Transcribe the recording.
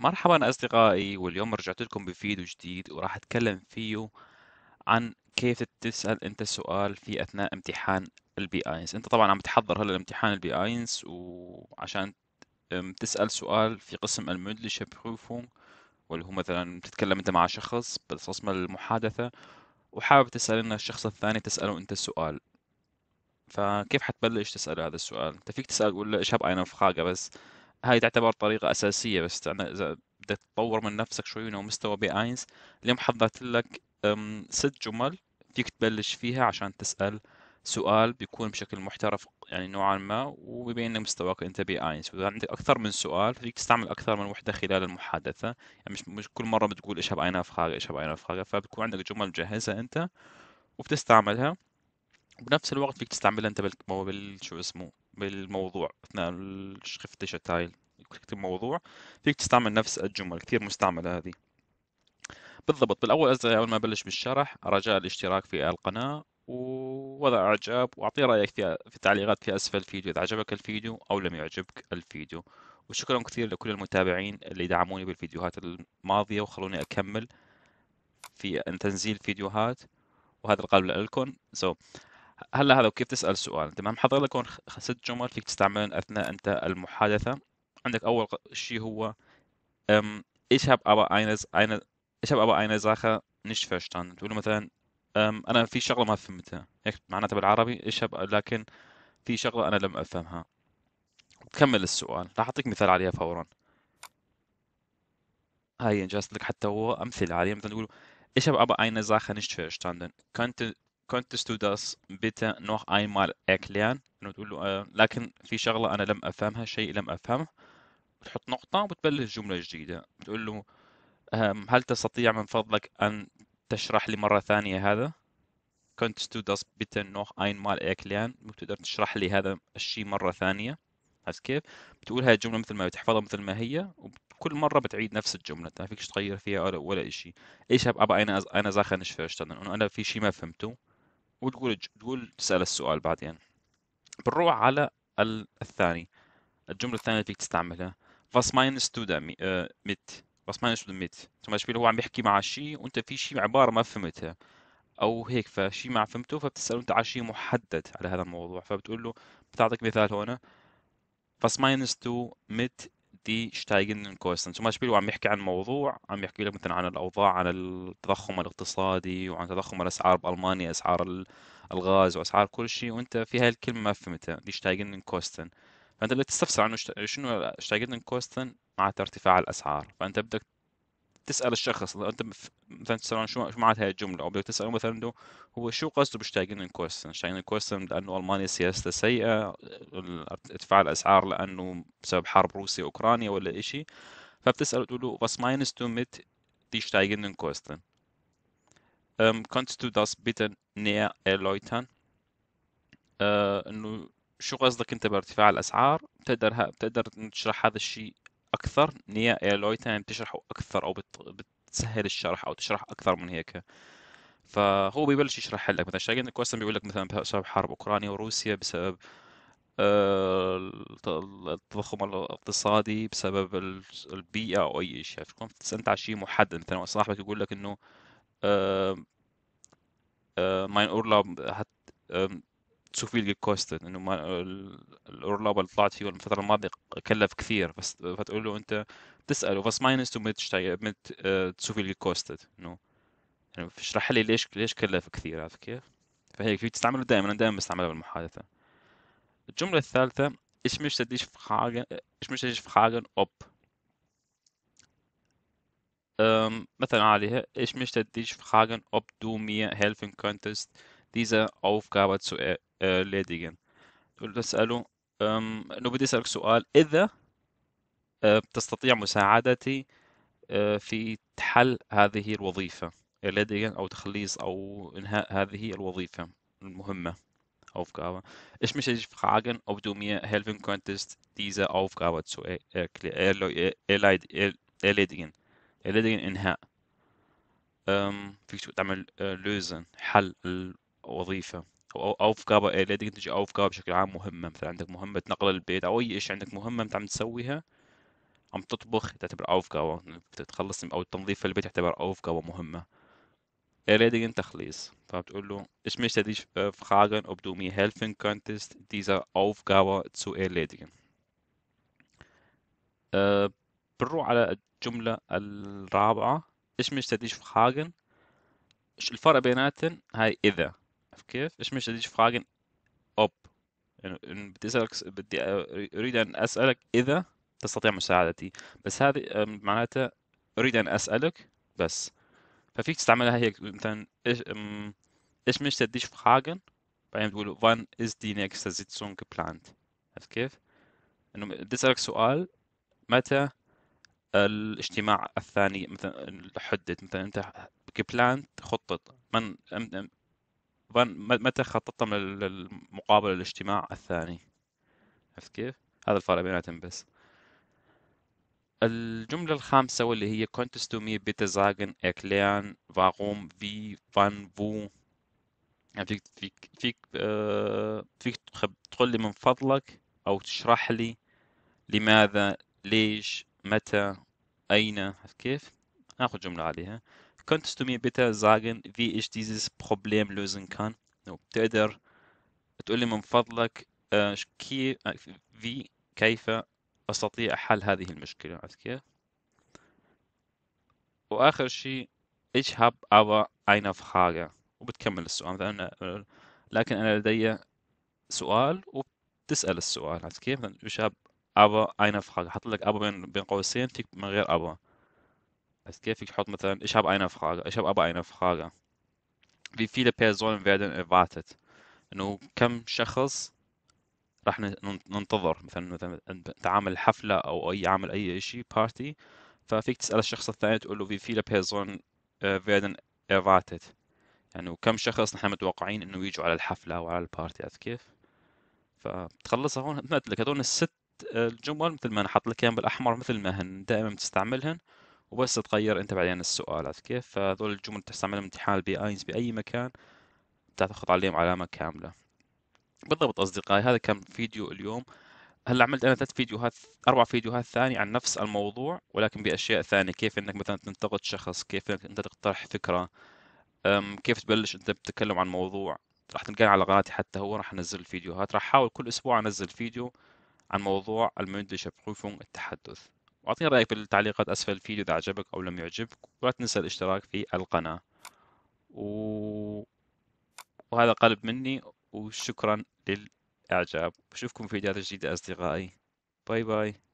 مرحبا أصدقائي واليوم رجعت لكم بفيديو جديد وراح أتكلم فيه عن كيف تسأل أنت السؤال في أثناء امتحان البي آينس أنت طبعا عم تحضر هلا لامتحان البي آينس وعشان تسأل سؤال في قسم المدلشة بروفون واللي هو مثلا بتتكلم أنت مع شخص بس المحادثة وحابب تسأل إن الشخص الثاني تسأله أنت السؤال فكيف حتبلش تسأله هذا السؤال أنت فيك تسأل تقول له إيش هب أنا بس هاي تعتبر طريقة أساسية بس إذا بدك تطور من نفسك شوي من مستوى أينز اليوم حضرت لك ست جمل فيك تبلش فيها عشان تسأل سؤال بيكون بشكل محترف يعني نوعا ما وبيبين لك مستواك انت اينز واذا عندك اكثر من سؤال فيك تستعمل اكثر من وحده خلال المحادثه يعني مش مش كل مره بتقول ايش هبعينها فخاغه ايش هبعينها فخاغه فبتكون عندك جمل مجهزه انت وبتستعملها وبنفس الوقت فيك تستعملها انت بال شو اسمه بالموضوع اثناء الخفة تايل تكتب موضوع فيك تستعمل نفس الجمل كثير مستعملة هذه بالضبط بالاول ازرع اول ما ابلش بالشرح رجاء الاشتراك في القناه ووضع اعجاب واعطي رايك في التعليقات في اسفل الفيديو اذا عجبك الفيديو او لم يعجبك الفيديو وشكرا كثير لكل المتابعين اللي دعموني بالفيديوهات الماضيه وخلوني اكمل في تنزيل فيديوهات وهذا القلب لكم سو so, هلا هذا كيف تسال سؤال تمام حضر لك هون ست جمل فيك تستعملهم اثناء انت المحادثه عندك اول شيء هو ام ايش هاب ابا اينز eine ايش هاب ابا اينز اخا نيش verstanden تقول مثلا ام انا في شغله ما فهمتها هيك معناتها بالعربي ايش هاب لكن في شغله انا لم افهمها كمل السؤال راح اعطيك مثال عليها فورا هاي انجاز لك حتى هو امثله عليها مثلا تقول ايش هاب ابا اينز اخا نيش verstanden كنت könntest du das bitte noch einmal erklären؟ إنه تقول له لكن في شغلة أنا لم أفهمها شيء لم أفهمه تحط نقطة وتبلش جملة جديدة تقول له هل تستطيع من فضلك أن تشرح لي مرة ثانية هذا؟ Könntest du das bitte noch einmal erklären؟ بتقدر تشرح لي هذا الشيء مرة ثانية عرفت كيف؟ بتقول هاي الجملة مثل ما بتحفظها مثل ما هي وكل مرة بتعيد نفس الجملة ما فيكش تغير فيها ولا ولا شيء. Ich habe aber انا انا Sache nicht verstanden. أنا في شيء ما فهمته. وتقول تقول تسال السؤال بعدين بنروح على الثاني الجمله الثانيه اللي فيك تستعملها was mein Student mit was mein Student mit zum هو عم بيحكي مع شيء وانت في شيء عباره ما فهمتها او هيك فشيء ما فهمته فبتساله انت على شيء محدد على هذا الموضوع فبتقول له بتعطيك مثال هون was meinst du mit دي شتايجن كوستن ما شبيل وعم يحكي عن موضوع عم يحكي لك مثلا عن الاوضاع عن التضخم الاقتصادي وعن تضخم الاسعار بالمانيا اسعار الغاز واسعار كل شيء وانت في هاي الكلمه ما فهمتها دي شتايجن كوستن فانت بدك تستفسر عنه شنو شتايجن كوستن معناتها ارتفاع الاسعار فانت بدك تسال الشخص لو انت مثلا تسال شو شو معنات هاي الجمله او بدك تساله مثلا هو شو قصده بشتاقين كويستن؟ شتاقين انكوستن لانه المانيا سياسته سيئه ارتفاع الاسعار لانه بسبب حرب روسيا اوكرانيا ولا إشي فبتساله تقول له بس ماينس تو ميت دي شتاقين Kosten ähm, kannst du das bitte näher erläutern انه شو قصدك انت بارتفاع الاسعار بتقدر ها بتقدر تشرح هذا الشيء اكثر نيا الوي لغايه بتشرحه اكثر او بت... بتسهل الشرح او تشرح اكثر من هيك فهو ببلش يشرح لك مثلا شايفين الكويسن بيقول لك مثلا بسبب حرب اوكرانيا وروسيا بسبب آه، التضخم الاقتصادي بسبب البيئه او اي شيء فتكون انت على شيء محدد مثلا صاحبك يقول لك انه ماين اورلا تسوفيل الكوست انه ما الاورلاب اللي طلعت فيه الفتره الماضيه كلف كثير بس فتقول له انت تساله بس ماينس تو مت تسوفيل آه، الكوست انه يعني اشرح لي ليش ليش كلف كثير عرفت كيف؟ فهيك تستعمله دائما انا دائما بستعمله بالمحادثه الجمله الثالثه تديش في dich ايش مش تديش في حاجه اوب مثلا عليها مش تديش في حاجه اوب دو مي helfen كونتست diese Aufgabe zu erledigen. تسأله أنه بدي أسألك سؤال إذا تستطيع مساعدتي في حل هذه الوظيفة erledigen أو تخليص أو إنهاء هذه الوظيفة المهمة Aufgabe. Ich möchte dich fragen, ob du mir helfen könntest, diese Aufgabe zu erledigen. Erledigen إنهاء. فيك تعمل lösen حل وظيفه او اوفقه لديك تنتج اوفقه بشكل عام مهمه مثلا عندك مهمه نقل البيت او اي شيء عندك مهمه انت عم تسويها عم تطبخ تعتبر اوفقه تخلص او تنظيف البيت يعتبر مهمة ومهمه أنت تخليص فبتقول له إيش مش تديش fragen آه، أو du mir كونتست ديزا diese Aufgabe zu erledigen بنروح على الجملة الرابعة إيش مش تديش fragen الفرق بيناتهم هاي إذا كيف؟ ايش مش بديش فراgen اوب يعني بدي اسالك بدي اريد ان اسالك اذا تستطيع مساعدتي بس هذه معناتها اريد ان اسالك بس ففيك تستعملها هيك مثلا ايش ايش مش تديش فراgen بعدين تقول وان از دي نيكست Sitzung geplant عرفت كيف؟ انه بدي اسالك سؤال متى الاجتماع الثاني مثلا حدد مثلا انت كبلانت خطط من متى خططتم للمقابله الاجتماع الثاني عرفت كيف؟ هذا الفرق بيناتهم بس الجملة الخامسة واللي هي كونتست تو مي بيتا زاجن erklären فاغوم في فان wo يعني فيك فيك فيك آه فيك تقول لي من فضلك أو تشرح لي لماذا ليش متى أين كيف ناخذ جملة عليها könntest du mir bitte sagen, wie ich dieses Problem lösen kann؟ وبتقدر تقول لي من فضلك كي في كيف أستطيع حل هذه المشكلة عرفت وآخر شيء ich habe aber eine Frage وبتكمل السؤال أنا لكن أنا لدي سؤال وبتسأل السؤال عرفت مثلا ich habe eine Frage حط لك aber بين قوسين فيك من غير aber Es geht wirklich haut mit sein. Ich habe eine Frage. Ich habe aber eine Frage. Wie viele Personen werden erwartet؟ انه كم شخص راح ننتظر مثلا مثلا انت عامل حفله او اي عامل اي شيء بارتي ففيك تسال الشخص الثاني تقول له في فيلا بيرسون فيردن erwartet يعني وكم شخص نحن متوقعين انه يجوا على الحفله وعلى البارتي عرفت كيف؟ فتخلصها هون مثل لك هذول الست جمل مثل ما نحط لك اياهم بالاحمر مثل ما هن دائما بتستعملهن وبس تغير انت بعدين السؤالات كيف فهذول الجمل تستعملهم امتحان البي ايز باي مكان تاخذ عليهم علامه كامله بالضبط اصدقائي هذا كان فيديو اليوم هلا عملت انا ثلاث فيديوهات اربع فيديوهات ثانيه عن نفس الموضوع ولكن باشياء ثانيه كيف انك مثلا تنتقد شخص كيف انك انت تقترح فكره كيف تبلش انت بتتكلم عن موضوع راح تلقاني على قناتي حتى هو راح انزل الفيديوهات راح احاول كل اسبوع انزل فيديو عن موضوع المندش بروفون التحدث واعطيني رايك بالتعليقات اسفل الفيديو اذا عجبك او لم يعجبك ولا تنسى الاشتراك في القناه و... وهذا قلب مني وشكرا للاعجاب بشوفكم في فيديوهات جديده اصدقائي باي باي